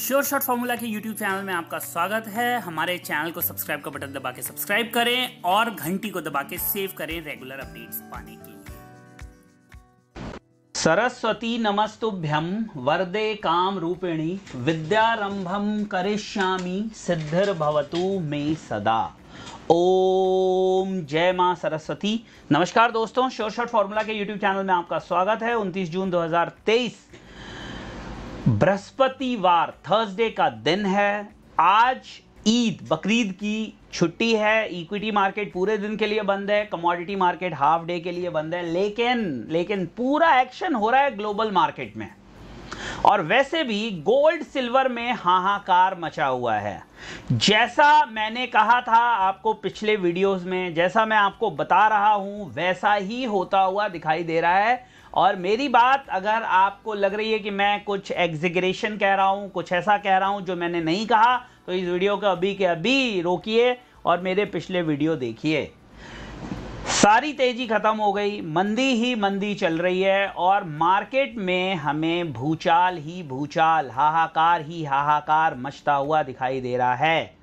sure short formula के YouTube channel में आपका स्वागत है हमारे चैनल को सब्सक्राइब का बटन दबा के सब्सक्राइब करें और घंटी को दबा के सेव करें रेगुलर अपडेट्स पाने के लिए सरस्वती नमस्तुभ्यम वरदे काम रूपिणी विद्यारंभम करिष्यामि सिद्धिर भवतु मे सदा ओम जय मां सरस्वती नमस्कार दोस्तों श्योर शॉर्ट फार्मूला के यूट्यूब चैनल में आपका स्वागत है 29 जून 2023 बृहस्पतिवार थर्सडे का दिन है आज ईद बकरीद की छुट्टी है इक्विटी मार्केट पूरे दिन के लिए बंद है कमोडिटी मार्केट हाफ डे के लिए बंद है लेकिन लेकिन पूरा एक्शन हो रहा है ग्लोबल मार्केट में और वैसे भी गोल्ड सिल्वर में हाहाकार मचा हुआ है जैसा मैंने कहा था आपको पिछले वीडियोस में जैसा मैं आपको बता रहा हूं वैसा ही होता हुआ दिखाई दे रहा है और मेरी बात अगर आपको लग रही है कि मैं कुछ एग्जिग्रेशन कह रहा हूँ कुछ ऐसा कह रहा हूँ जो मैंने नहीं कहा तो इस वीडियो को अभी के अभी रोकिए और मेरे पिछले वीडियो देखिए सारी तेजी खत्म हो गई मंदी ही मंदी चल रही है और मार्केट में हमें भूचाल ही भूचाल हाहाकार ही हाहाकार मचता हुआ दिखाई दे रहा है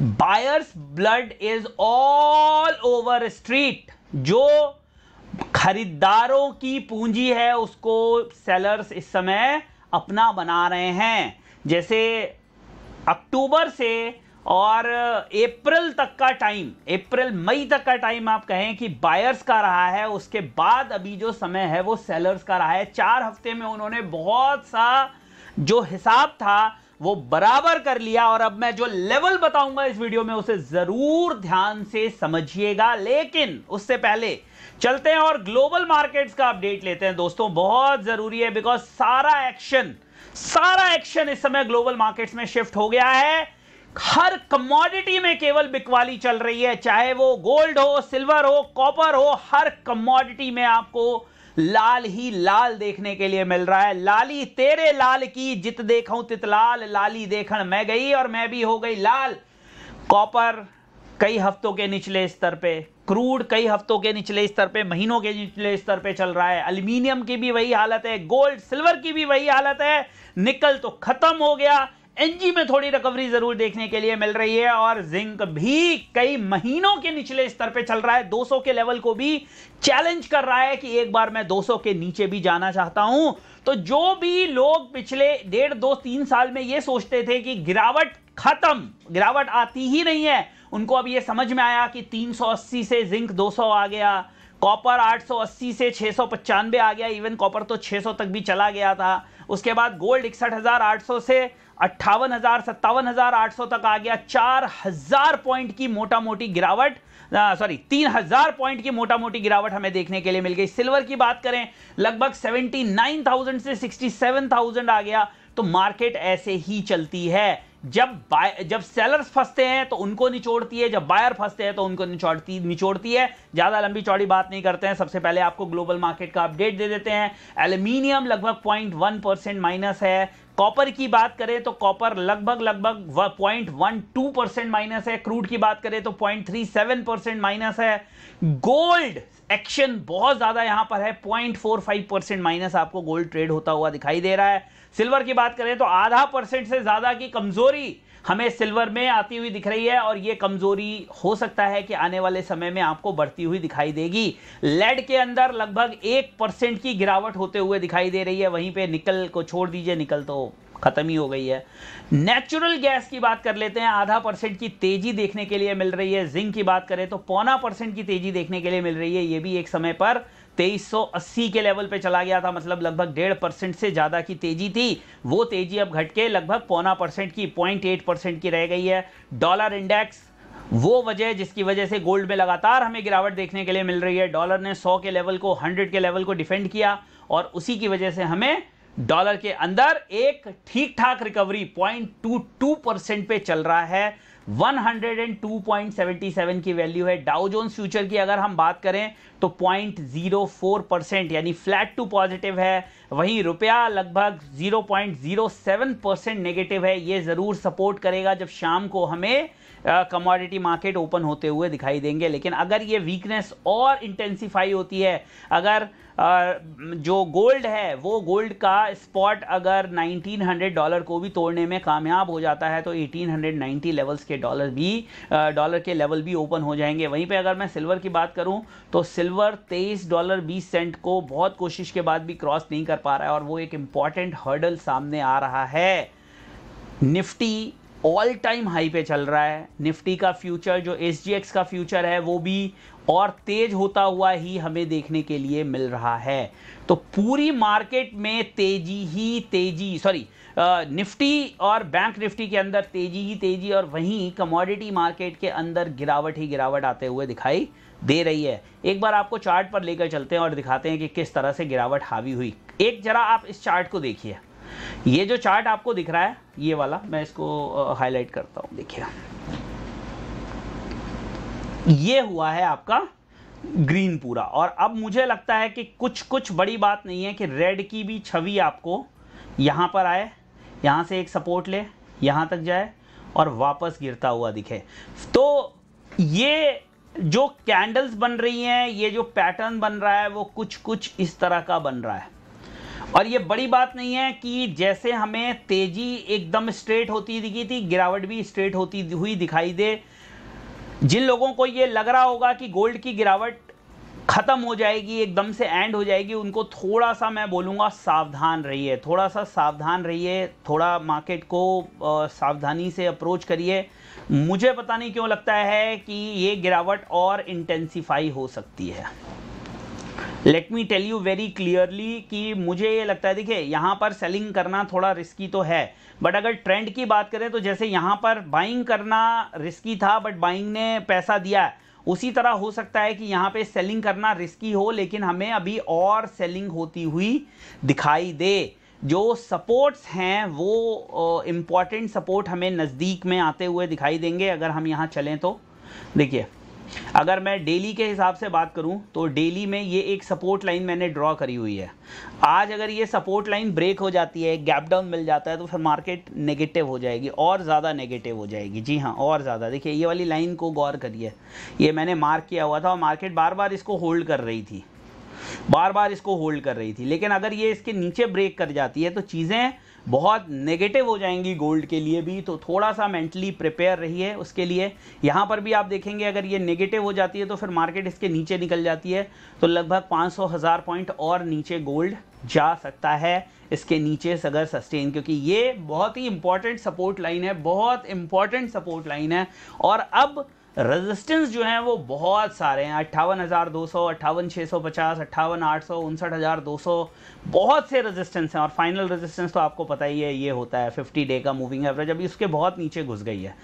buyers blood is all over street जो खरीदारों की पूंजी है उसको सेलर्स इस समय अपना बना रहे हैं जैसे अक्टूबर से और अप्रैल तक का टाइम अप्रैल मई तक का टाइम आप कहें कि बायर्स का रहा है उसके बाद अभी जो समय है वो सेलर्स का रहा है चार हफ्ते में उन्होंने बहुत सा जो हिसाब था वो बराबर कर लिया और अब मैं जो लेवल बताऊंगा इस वीडियो में उसे जरूर ध्यान से समझिएगा लेकिन उससे पहले चलते हैं और ग्लोबल मार्केट्स का अपडेट लेते हैं दोस्तों बहुत जरूरी है बिकॉज सारा एक्शन सारा एक्शन इस समय ग्लोबल मार्केट्स में शिफ्ट हो गया है हर कमोडिटी में केवल बिकवाली चल रही है चाहे वो गोल्ड हो सिल्वर हो कॉपर हो हर कमोडिटी में आपको लाल ही लाल देखने के लिए मिल रहा है लाली तेरे लाल की जित देखूं तित लाल लाली देखण मैं गई और मैं भी हो गई लाल कॉपर कई हफ्तों के निचले स्तर पे क्रूड कई हफ्तों के निचले स्तर पे महीनों के निचले स्तर पे चल रहा है अल्यूमिनियम की भी वही हालत है गोल्ड सिल्वर की भी वही हालत है निकल तो खत्म हो गया एनजी में थोड़ी रिकवरी जरूर देखने के लिए मिल रही है और जिंक भी कई महीनों के निचले स्तर पे चल रहा है 200 के लेवल को भी चैलेंज कर रहा है कि एक बार मैं 200 के नीचे भी जाना चाहता हूं तो जो भी लोग पिछले डेढ़ दो तीन साल में ये सोचते थे कि गिरावट खत्म गिरावट आती ही नहीं है उनको अब ये समझ में आया कि 380 से जिंक 200 आ गया कॉपर 880 से छः आ गया इवन कॉपर तो 600 तक भी चला गया था उसके बाद गोल्ड इकसठ से अट्ठावन हज़ार सत्तावन हज़ार आठ सौ तक आ गया चार हज़ार पॉइंट की मोटा मोटी गिरावट सॉरी तीन हज़ार पॉइंट की मोटा मोटी गिरावट हमें देखने के लिए मिल गई सिल्वर की बात करें लगभग सेवेंटी नाइन थाउजेंड से सिक्सटी सेवन थाउजेंड आ गया तो मार्केट ऐसे ही चलती है जब जब सेलर्स फंसते हैं तो उनको निचोड़ती है जब बायर फंसते हैं तो उनको निचोड़ती निचोड़ती है ज़्यादा लंबी चौड़ी बात नहीं करते हैं सबसे पहले आपको ग्लोबल मार्केट का अपडेट दे देते हैं एल्यूमिनियम लगभग पॉइंट वन परसेंट माइनस है कॉपर की बात करें तो कॉपर लगभग लगभग point one two percent minus है क्रूड की बात करें तो point three seven percent minus है गोल्ड एक्शन बहुत ज़्यादा यहां पर है point four five percent minus आपको गोल्ड ट्रेड होता हुआ दिखाई दे रहा है सिल्वर की बात करें तो आधा परसेंट से ज़्यादा की कमज़ोरी हमें सिल्वर में आती हुई दिख रही है और ये कमज़ोरी हो सकता है कि आने वाले समय में आपको बढ़ती हुई दिखाई देगी लेड के अंदर लगभग एक परसेंट की गिरावट होते हुए दिखाई दे रही है वहीं पे निकल को छोड़ दीजिए निकल तो खत्म ही हो गई है नेचुरल गैस की बात कर लेते हैं आधा परसेंट की तेजी देखने के लिए मिल रही है जिंक की बात करें तो पौना परसेंट की तेजी देखने के लिए मिल रही है यह भी एक समय पर 2380 के लेवल पे चला गया था मतलब लगभग डेढ़ परसेंट से ज़्यादा की तेजी थी वो तेजी अब घट के लगभग पौना परसेंट की पॉइंट एट परसेंट की रह गई है डॉलर इंडेक्स वो वजह जिसकी वजह से गोल्ड में लगातार हमें गिरावट देखने के लिए मिल रही है डॉलर ने 100 के लेवल को 100 के लेवल को डिफेंड किया और उसी की वजह से हमें डॉलर के अंदर एक ठीक ठाक रिकवरी 0.22 परसेंट पे चल रहा है 102.77 की वैल्यू है डाउ जोन्स फ्यूचर की अगर हम बात करें तो 0.04 परसेंट यानी फ्लैट टू पॉजिटिव है वहीं रुपया लगभग 0.07 परसेंट नेगेटिव है ये ज़रूर सपोर्ट करेगा जब शाम को हमें कमोडिटी मार्केट ओपन होते हुए दिखाई देंगे लेकिन अगर ये वीकनेस और इंटेंसिफाई होती है अगर जो गोल्ड है वो गोल्ड का स्पॉट अगर 1900 डॉलर को भी तोड़ने में कामयाब हो जाता है तो 1890 लेवल्स के डॉलर भी डॉलर के लेवल भी ओपन हो जाएंगे वहीं पे अगर मैं सिल्वर की बात करूं तो सिल्वर 23 डॉलर 20 सेंट को बहुत कोशिश के बाद भी क्रॉस नहीं कर पा रहा है और वो एक इम्पॉर्टेंट हर्डल सामने आ रहा है निफ्टी ऑल टाइम हाई पे चल रहा है निफ्टी का फ्यूचर जो एस का फ्यूचर है वो भी और तेज होता हुआ ही हमें देखने के लिए मिल रहा है तो पूरी मार्केट में तेजी ही तेजी सॉरी निफ्टी और बैंक निफ्टी के अंदर तेजी ही तेजी और वहीं कमोडिटी मार्केट के अंदर गिरावट ही गिरावट आते हुए दिखाई दे रही है एक बार आपको चार्ट पर लेकर चलते हैं और दिखाते हैं कि किस तरह से गिरावट हावी हुई एक जरा आप इस चार्ट को देखिए ये जो चार्ट आपको दिख रहा है ये वाला मैं इसको हाईलाइट करता हूं देखिए ये हुआ है आपका ग्रीन पूरा और अब मुझे लगता है कि कुछ कुछ बड़ी बात नहीं है कि रेड की भी छवि आपको यहां पर आए यहां से एक सपोर्ट ले यहां तक जाए और वापस गिरता हुआ दिखे तो ये जो कैंडल्स बन रही हैं ये जो पैटर्न बन रहा है वो कुछ कुछ इस तरह का बन रहा है और ये बड़ी बात नहीं है कि जैसे हमें तेज़ी एकदम स्ट्रेट होती दिखी थी गिरावट भी स्ट्रेट होती हुई दिखाई दे जिन लोगों को ये लग रहा होगा कि गोल्ड की गिरावट ख़त्म हो जाएगी एकदम से एंड हो जाएगी उनको थोड़ा सा मैं बोलूँगा सावधान रहिए थोड़ा सा सावधान रहिए थोड़ा मार्केट को सावधानी से अप्रोच करिए मुझे पता नहीं क्यों लगता है कि ये गिरावट और इंटेंसीफाई हो सकती है let me tell you very clearly कि मुझे ये लगता है देखिए यहाँ पर सेलिंग करना थोड़ा रिस्की तो है बट अगर ट्रेंड की बात करें तो जैसे यहाँ पर बाइंग करना रिस्की था बट बाइंग ने पैसा दिया है उसी तरह हो सकता है कि यहाँ पे सेलिंग करना रिस्की हो लेकिन हमें अभी और सेलिंग होती हुई दिखाई दे जो सपोर्ट्स हैं वो इम्पॉर्टेंट सपोर्ट हमें नज़दीक में आते हुए दिखाई देंगे अगर हम यहाँ चलें तो देखिए अगर मैं डेली के हिसाब से बात करूं तो डेली में ये एक सपोर्ट लाइन मैंने ड्रॉ करी हुई है आज अगर ये सपोर्ट लाइन ब्रेक हो जाती है गैप डाउन मिल जाता है तो फिर मार्केट नेगेटिव हो जाएगी और ज़्यादा नेगेटिव हो जाएगी जी हाँ और ज़्यादा देखिए ये वाली लाइन को गौर करिए ये मैंने मार्क किया हुआ था और मार्केट बार बार इसको होल्ड कर रही थी बार बार इसको होल्ड कर रही थी लेकिन अगर ये इसके नीचे ब्रेक कर जाती है तो चीज़ें बहुत नेगेटिव हो जाएंगी गोल्ड के लिए भी तो थोड़ा सा मेंटली प्रिपेयर रहिए उसके लिए यहाँ पर भी आप देखेंगे अगर ये नेगेटिव हो जाती है तो फिर मार्केट इसके नीचे निकल जाती है तो लगभग पाँच सौ हज़ार पॉइंट और नीचे गोल्ड जा सकता है इसके नीचे अगर सस्टेन क्योंकि ये बहुत ही इंपॉर्टेंट सपोर्ट लाइन है बहुत इंपॉर्टेंट सपोर्ट लाइन है और अब रेजिस्टेंस जो हैं वो बहुत सारे हैं अट्ठावन हज़ार दो सौ अट्ठावन छः सौ पचास अट्ठावन आठ सौ उनसठ हज़ार दो सौ बहुत से रेजिस्टेंस हैं और फाइनल रेजिस्टेंस तो आपको पता ही है ये होता है फिफ्टी डे का मूविंग एवरेज अभी इसके बहुत नीचे घुस गई है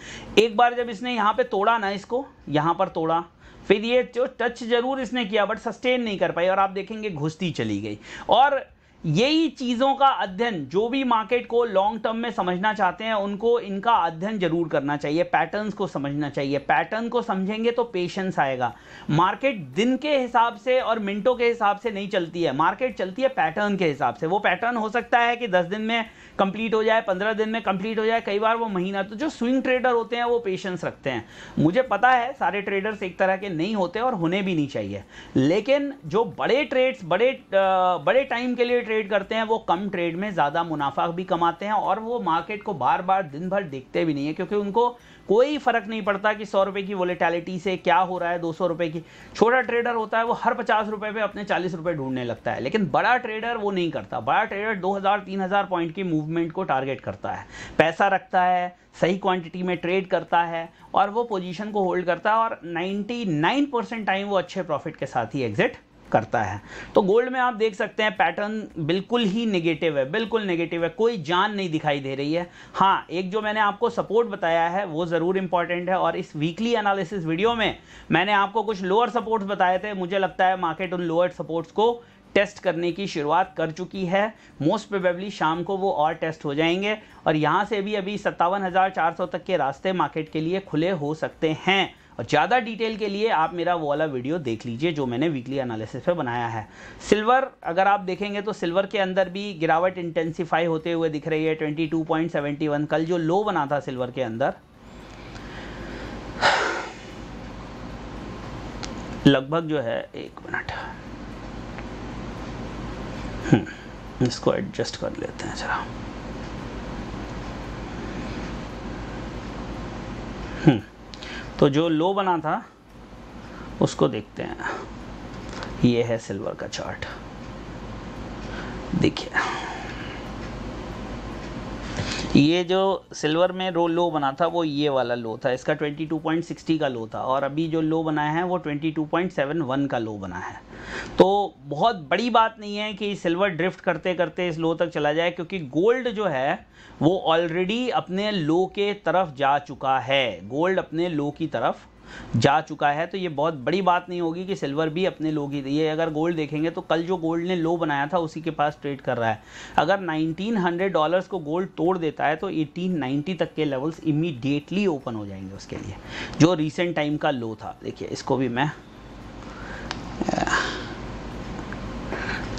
एक बार जब इसने यहाँ पे तोड़ा ना इसको यहाँ पर तोड़ा फिर ये जो टच जरूर इसने किया बट सस्टेन नहीं कर पाई और आप देखेंगे घुसती चली गई और यही चीज़ों का अध्ययन जो भी मार्केट को लॉन्ग टर्म में समझना चाहते हैं उनको इनका अध्ययन जरूर करना चाहिए पैटर्न्स को समझना चाहिए पैटर्न को समझेंगे तो पेशेंस आएगा मार्केट दिन के हिसाब से और मिनटों के हिसाब से नहीं चलती है मार्केट चलती है पैटर्न के हिसाब से वो पैटर्न हो सकता है कि दस दिन में कंप्लीट हो जाए पंद्रह दिन में कंप्लीट हो जाए कई बार वो महीना तो जो स्विंग ट्रेडर होते हैं वो पेशेंस रखते हैं मुझे पता है सारे ट्रेडर्स एक तरह के नहीं होते और होने भी नहीं चाहिए लेकिन जो बड़े ट्रेड्स बड़े बड़े टाइम के लिए ट्रेड करते हैं वो कम ट्रेड में ज़्यादा मुनाफा भी कमाते हैं और वो मार्केट को बार बार दिन भर देखते भी नहीं है क्योंकि उनको कोई फ़र्क नहीं पड़ता कि सौ रुपये की वोलेटैलिटी से क्या हो रहा है दो सौ रुपये की छोटा ट्रेडर होता है वो हर पचास रुपये पे अपने चालीस रुपये ढूंढने लगता है लेकिन बड़ा ट्रेडर वो नहीं करता बड़ा ट्रेडर दो हज़ार तीन हज़ार पॉइंट की मूवमेंट को टारगेट करता है पैसा रखता है सही क्वांटिटी में ट्रेड करता है और वो पोजीशन को होल्ड करता है और 99 परसेंट टाइम वो अच्छे प्रॉफिट के साथ ही एग्जिट करता है तो गोल्ड में आप देख सकते हैं पैटर्न बिल्कुल ही नेगेटिव है बिल्कुल नेगेटिव है कोई जान नहीं दिखाई दे रही है हाँ एक जो मैंने आपको सपोर्ट बताया है वो ज़रूर इंपॉर्टेंट है और इस वीकली एनालिसिस वीडियो में मैंने आपको कुछ लोअर सपोर्ट्स बताए थे मुझे लगता है मार्केट उन लोअर सपोर्ट्स को टेस्ट करने की शुरुआत कर चुकी है मोस्ट प्रोबेबली शाम को वो और टेस्ट हो जाएंगे और यहाँ से भी अभी सत्तावन तक के रास्ते मार्केट के लिए खुले हो सकते हैं और ज़्यादा डिटेल के लिए आप मेरा वो वाला वीडियो देख लीजिए जो मैंने वीकली एनालिसिस पे बनाया है सिल्वर अगर आप देखेंगे तो सिल्वर के अंदर भी गिरावट इंटेंसीफाई होते हुए दिख रही है 22.71 कल जो लो बना था सिल्वर के अंदर लगभग जो है एक मिनट हम्म, इसको एडजस्ट कर लेते हैं जरा तो जो लो बना था उसको देखते हैं ये है सिल्वर का चार्ट देखिए ये जो सिल्वर में रो लो बना था वो ये वाला लो था इसका 22.60 का लो था और अभी जो लो बनाया है वो 22.71 का लो बना है तो बहुत बड़ी बात नहीं है कि सिल्वर ड्रिफ्ट करते करते इस लो तक चला जाए क्योंकि गोल्ड जो है वो ऑलरेडी अपने लो के तरफ जा चुका है गोल्ड अपने लो की तरफ जा चुका है तो ये बहुत बड़ी बात नहीं होगी कि सिल्वर भी अपने लो ही ये अगर गोल्ड देखेंगे तो कल जो गोल्ड ने लो बनाया था उसी के पास ट्रेड कर रहा है अगर 1900 डॉलर्स को गोल्ड तोड़ देता है तो 1890 तक के लेवल्स इमीडिएटली ओपन हो जाएंगे उसके लिए जो रिसेंट टाइम का लो था देखिए इसको भी मैं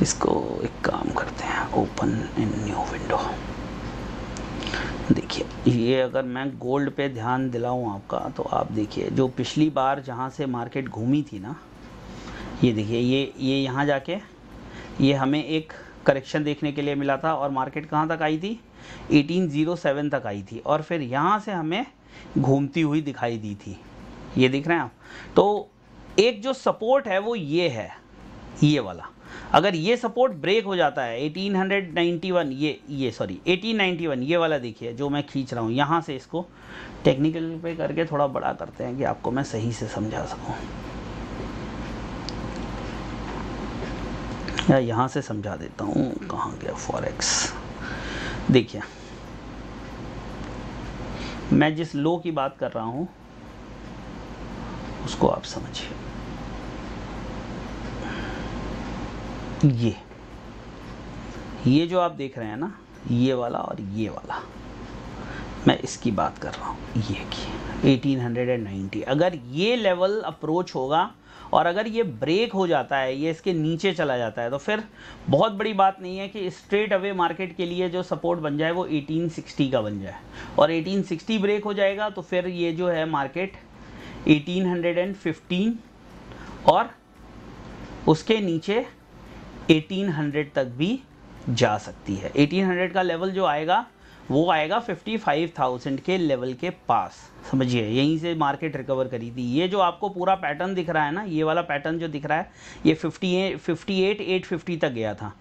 इसको एक काम करते हैं ओपन इन न्यू विंडो देखिए ये अगर मैं गोल्ड पे ध्यान दिलाऊं आपका तो आप देखिए जो पिछली बार जहाँ से मार्केट घूमी थी ना ये देखिए ये ये यहाँ जाके ये हमें एक करेक्शन देखने के लिए मिला था और मार्केट कहाँ तक आई थी 1807 तक आई थी और फिर यहाँ से हमें घूमती हुई दिखाई दी थी ये देख रहे हैं आप तो एक जो सपोर्ट है वो ये है ये वाला अगर ये सपोर्ट ब्रेक हो जाता है 1891 ये ये सॉरी 1891 ये वाला देखिए जो मैं खींच रहा हूँ यहाँ से इसको टेक्निकल पे करके थोड़ा बड़ा करते हैं कि आपको मैं सही से समझा सकूँ या यहाँ से समझा देता हूँ कहाँ गया फॉरेक्स देखिए मैं जिस लो की बात कर रहा हूँ उसको आप समझिए ये ये जो आप देख रहे हैं ना ये वाला और ये वाला मैं इसकी बात कर रहा हूँ ये की 1890 अगर ये लेवल अप्रोच होगा और अगर ये ब्रेक हो जाता है ये इसके नीचे चला जाता है तो फिर बहुत बड़ी बात नहीं है कि स्ट्रेट अवे मार्केट के लिए जो सपोर्ट बन जाए वो 1860 का बन जाए और 1860 ब्रेक हो जाएगा तो फिर ये जो है मार्केट 1815 और उसके नीचे 1800 तक भी जा सकती है 1800 का लेवल जो आएगा वो आएगा 55,000 के लेवल के पास समझिए यहीं से मार्केट रिकवर करी थी ये जो आपको पूरा पैटर्न दिख रहा है ना ये वाला पैटर्न जो दिख रहा है ये fifty eight fifty eight eight fifty तक गया था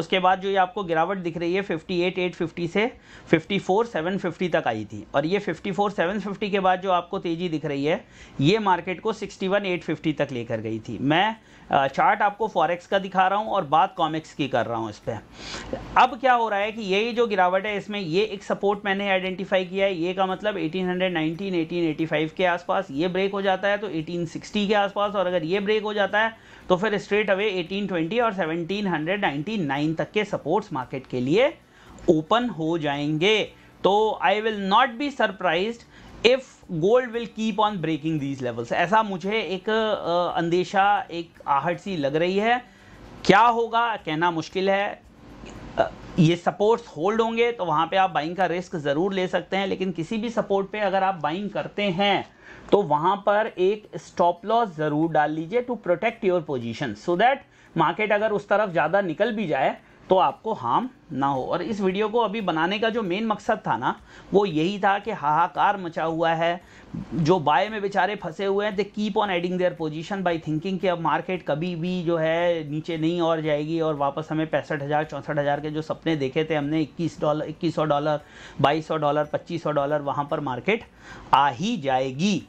उसके बाद जो ये आपको गिरावट दिख रही है फिफ्टी एट एट फिफ्टी से फिफ्टी फोर सेवन फिफ्टी तक आई थी और ये फिफ्टी फोर सेवन फिफ्टी के बाद जो आपको तेज़ी दिख रही है ये मार्केट को सिक्सटी वन एट फिफ्टी तक लेकर गई थी मैं चार्ट आपको फॉरेक्स का दिखा रहा हूँ और बात कॉमिक्स की कर रहा हूँ इस पर अब क्या हो रहा है कि यही जो गिरावट है इसमें ये एक सपोर्ट मैंने आइडेंटिफाई किया है ये का मतलब एटीन हंड्रेड नाइनटीन 18 1885 के आसपास ये ब्रेक हो जाता है तो 1860 के आसपास और अगर ये ब्रेक हो जाता है तो फिर स्ट्रेट अवे 1820 और 1799 तक के सपोर्ट्स मार्केट के लिए ओपन हो जाएंगे तो I will not be surprise if gold will keep on breaking these levels ऐसा मुझे एक अंदेशा एक आहट सी लग रही है क्या होगा कहना मुश्किल है ये सपोर्ट्स होल्ड होंगे तो वहां पे आप बाइंग का रिस्क ज़रूर ले सकते हैं लेकिन किसी भी सपोर्ट पे अगर आप बाइंग करते हैं तो वहां पर एक स्टॉप लॉस ज़रूर डाल लीजिए to protect your position so that market अगर उस तरफ ज़्यादा निकल भी जाए तो आपको हार्म ना हो और इस वीडियो को अभी बनाने का जो मेन मकसद था ना वो यही था कि हाहाकार मचा हुआ है जो बाय में बेचारे फंसे हुए हैं they keep on adding their position by thinking कि अब मार्केट कभी भी जो है नीचे नहीं और जाएगी और वापस हमें पैंसठ हज़ार चौंसठ हज़ार के जो सपने देखे थे हमने इक्कीस डॉलर इक्कीस सौ डॉलर बाईस सौ डॉलर पच्चीस सौ डॉलर वहाँ पर मार्केट आ ही जाएगी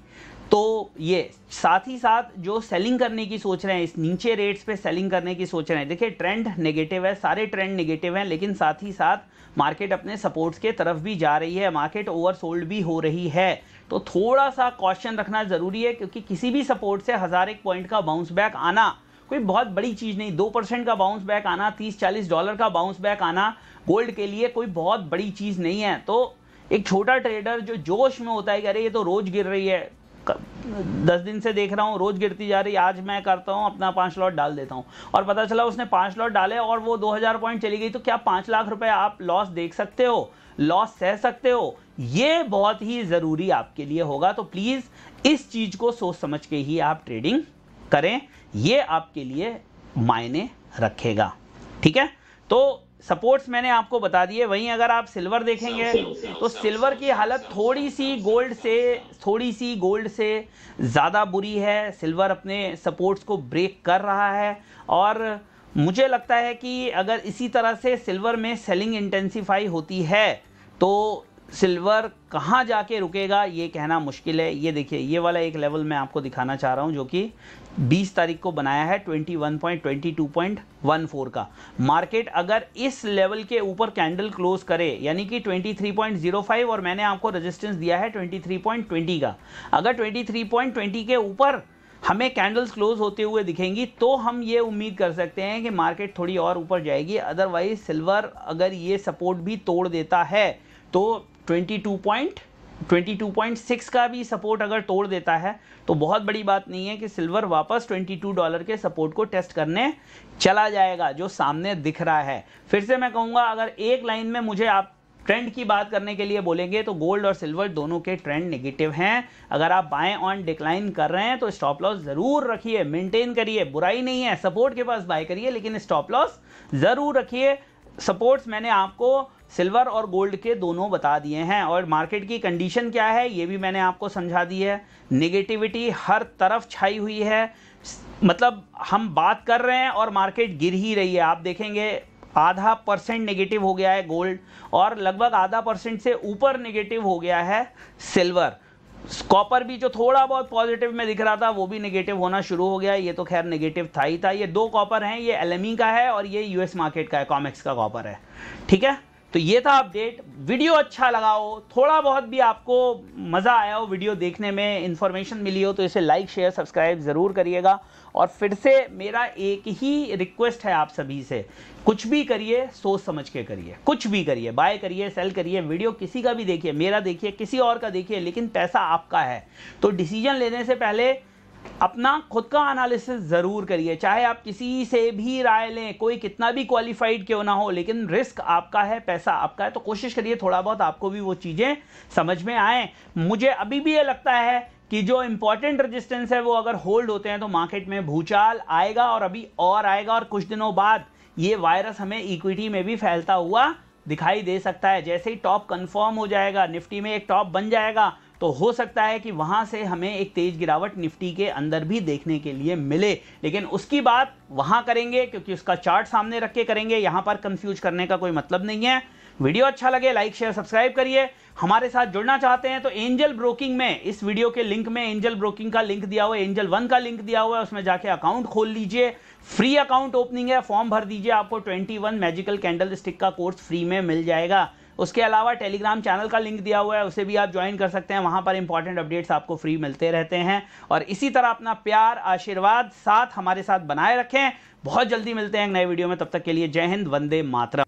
तो ये साथ ही साथ जो सेलिंग करने की सोच रहे हैं इस नीचे रेट्स पे सेलिंग करने की सोच रहे हैं देखिए ट्रेंड नेगेटिव है सारे ट्रेंड नेगेटिव हैं लेकिन साथ ही साथ मार्केट अपने सपोर्ट्स के तरफ भी जा रही है मार्केट ओवरसोल्ड भी हो रही है तो थोड़ा सा कॉशन रखना ज़रूरी है क्योंकि किसी भी सपोर्ट से हज़ार एक पॉइंट का बाउंस बैक आना कोई बहुत बड़ी चीज़ नहीं दो परसेंट का बाउंस बैक आना तीस चालीस डॉलर का बाउंस बैक आना गोल्ड के लिए कोई बहुत बड़ी चीज़ नहीं है तो एक छोटा ट्रेडर जो जोश में होता है कि अरे ये तो रोज़ गिर रही है दस दिन से देख रहा हूँ रोज़ गिरती जा रही आज मैं करता हूँ अपना पाँच लॉट डाल देता हूँ और पता चला उसने पाँच लॉट डाले और वो दो हज़ार पॉइंट चली गई तो क्या पाँच लाख रुपए आप लॉस देख सकते हो लॉस सह सकते हो ये बहुत ही ज़रूरी आपके लिए होगा तो प्लीज़ इस चीज़ को सोच समझ के ही आप ट्रेडिंग करें ये आपके लिए मायने रखेगा ठीक है तो सपोर्ट्स मैंने आपको बता दिए वहीं अगर आप सिल्वर देखेंगे तो सिल्वर की हालत थोड़ी सी गोल्ड से थोड़ी सी गोल्ड से ज़्यादा बुरी है सिल्वर अपने सपोर्ट्स को ब्रेक कर रहा है और मुझे लगता है कि अगर इसी तरह से सिल्वर में सेलिंग इंटेंसीफाई होती है तो सिल्वर कहाँ जाके रुकेगा ये कहना मुश्किल है ये देखिए ये वाला एक लेवल मैं आपको दिखाना चाह रहा हूँ जो कि 20 तारीख को बनाया है 21.22.14 का मार्केट अगर इस लेवल के ऊपर कैंडल क्लोज करे यानी कि 23.05 और मैंने आपको रेजिस्टेंस दिया है 23.20 का अगर 23.20 के ऊपर हमें कैंडल्स क्लोज होते हुए दिखेंगी तो हम ये उम्मीद कर सकते हैं कि मार्केट थोड़ी और ऊपर जाएगी अदरवाइज सिल्वर अगर ये सपोर्ट भी तोड़ देता है तो ट्वेंटी टू पॉइंट 22.6 का भी सपोर्ट अगर तोड़ देता है तो बहुत बड़ी बात नहीं है कि सिल्वर वापस 22 डॉलर के सपोर्ट को टेस्ट करने चला जाएगा जो सामने दिख रहा है फिर से मैं कहूंगा अगर एक लाइन में मुझे आप ट्रेंड की बात करने के लिए बोलेंगे तो गोल्ड और सिल्वर दोनों के ट्रेंड नेगेटिव हैं अगर आप बाय ऑन डिक्लाइन कर रहे हैं तो स्टॉप लॉस ज़रूर रखिए मेंटेन करिए बुराई नहीं है सपोर्ट के पास बाय करिए लेकिन स्टॉप लॉस ज़रूर रखिए सपोर्ट्स मैंने आपको सिल्वर और गोल्ड के दोनों बता दिए हैं और मार्केट की कंडीशन क्या है ये भी मैंने आपको समझा दी है नेगेटिविटी हर तरफ छाई हुई है मतलब हम बात कर रहे हैं और मार्केट गिर ही रही है आप देखेंगे आधा परसेंट नेगेटिव हो गया है गोल्ड और लगभग आधा परसेंट से ऊपर नेगेटिव हो गया है सिल्वर कॉपर भी जो थोड़ा बहुत पॉजिटिव में दिख रहा था वो भी नेगेटिव होना शुरू हो गया ये तो खैर नेगेटिव था ही था ये दो कॉपर हैं ये एल e का है और ये यूएस मार्केट का है कॉमेक्स का कॉपर है ठीक है तो ये था अपडेट वीडियो अच्छा लगा हो थोड़ा बहुत भी आपको मज़ा आया हो वीडियो देखने में इन्फॉर्मेशन मिली हो तो इसे लाइक शेयर सब्सक्राइब ज़रूर करिएगा और फिर से मेरा एक ही रिक्वेस्ट है आप सभी से कुछ भी करिए सोच समझ के करिए कुछ भी करिए बाय करिए सेल करिए वीडियो किसी का भी देखिए मेरा देखिए किसी और का देखिए लेकिन पैसा आपका है तो डिसीजन लेने से पहले अपना खुद का एनालिसिस ज़रूर करिए चाहे आप किसी से भी राय लें कोई कितना भी क्वालिफाइड क्यों ना हो लेकिन रिस्क आपका है पैसा आपका है तो कोशिश करिए थोड़ा बहुत आपको भी वो चीज़ें समझ में आए मुझे अभी भी ये लगता है कि जो इंपॉर्टेंट रेजिस्टेंस है वो अगर होल्ड होते हैं तो मार्केट में भूचाल आएगा और अभी और आएगा और कुछ दिनों बाद ये वायरस हमें इक्विटी में भी फैलता हुआ दिखाई दे सकता है जैसे ही टॉप कंफर्म हो जाएगा निफ्टी में एक टॉप बन जाएगा तो हो सकता है कि वहां से हमें एक तेज़ गिरावट निफ्टी के अंदर भी देखने के लिए मिले लेकिन उसकी बात वहां करेंगे क्योंकि उसका चार्ट सामने रख के करेंगे यहां पर कंफ्यूज करने का कोई मतलब नहीं है वीडियो अच्छा लगे लाइक शेयर सब्सक्राइब करिए हमारे साथ जुड़ना चाहते हैं तो एंजल ब्रोकिंग में इस वीडियो के लिंक में एंजल ब्रोकिंग का लिंक दिया हुआ है एंजल वन का लिंक दिया हुआ है उसमें जाके अकाउंट खोल लीजिए फ्री अकाउंट ओपनिंग है फॉर्म भर दीजिए आपको 21 मैजिकल कैंडल स्टिक का कोर्स फ्री में मिल जाएगा उसके अलावा टेलीग्राम चैनल का लिंक दिया हुआ है उसे भी आप ज्वाइन कर सकते हैं वहां पर इंपॉर्टेंट अपडेट्स आपको फ्री मिलते रहते हैं और इसी तरह अपना प्यार आशीर्वाद साथ हमारे साथ बनाए रखें बहुत जल्दी मिलते हैं एक नए वीडियो में तब तक के लिए जय हिंद वंदे मातरम